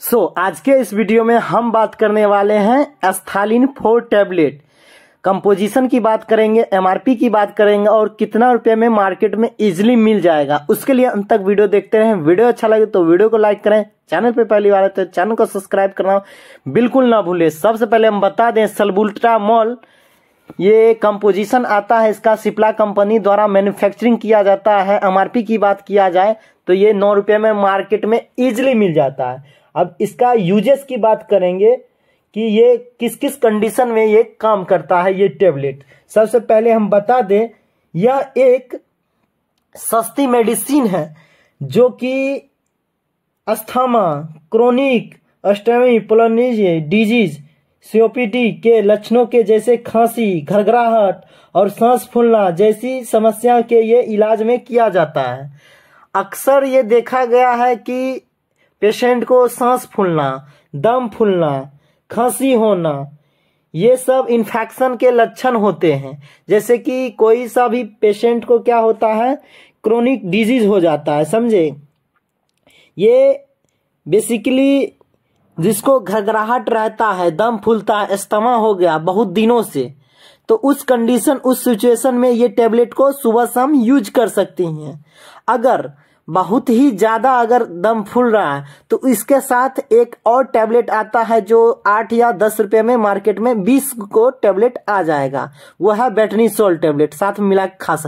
सो so, आज के इस वीडियो में हम बात करने वाले हैं एस्थालिन फोर टैबलेट कंपोजिशन की बात करेंगे एमआरपी की बात करेंगे और कितना रुपए में मार्केट में इजिली मिल जाएगा उसके लिए अंत तक वीडियो देखते रहें वीडियो अच्छा लगे तो वीडियो को लाइक करें चैनल पर पहली बार आते तो चैनल को सब्सक्राइब करना बिल्कुल ना भूलें सबसे पहले हम बता दें सलबुल्ट्रा मॉल ये कंपोजिशन आता है इसका सिप्ला कंपनी द्वारा मैन्युफैक्चरिंग किया जाता है एमआरपी की बात किया जाए तो ये नौ रुपये में मार्केट में इजिली मिल जाता है अब इसका यूजेस की बात करेंगे कि ये किस किस कंडीशन में ये काम करता है ये टेबलेट सबसे पहले हम बता दें यह एक सस्ती मेडिसिन है जो कि अस्थमा क्रोनिक अस्टमी पोलोनिज डिजीज सीओपीटी के लक्षणों के जैसे खांसी घरघराहट और सांस फूलना जैसी समस्या के ये इलाज में किया जाता है अक्सर ये देखा गया है कि पेशेंट को सांस फूलना दम फूलना खांसी होना ये सब इन्फेक्शन के लक्षण होते हैं जैसे कि कोई सा भी पेशेंट को क्या होता है क्रोनिक डिजीज हो जाता है समझे ये बेसिकली जिसको घबराहट रहता है दम फूलता है अस्थमा हो गया बहुत दिनों से तो उस कंडीशन उस सिचुएशन में ये टेबलेट को सुबह शाम यूज कर सकती हैं अगर बहुत ही ज्यादा अगर दम फूल रहा है तो इसके साथ एक और टैबलेट आता है जो आठ या दस रुपए में मार्केट में बीस को टैबलेट आ जाएगा वह है बैटनी सोल टैबलेट साथ मिला खा सकते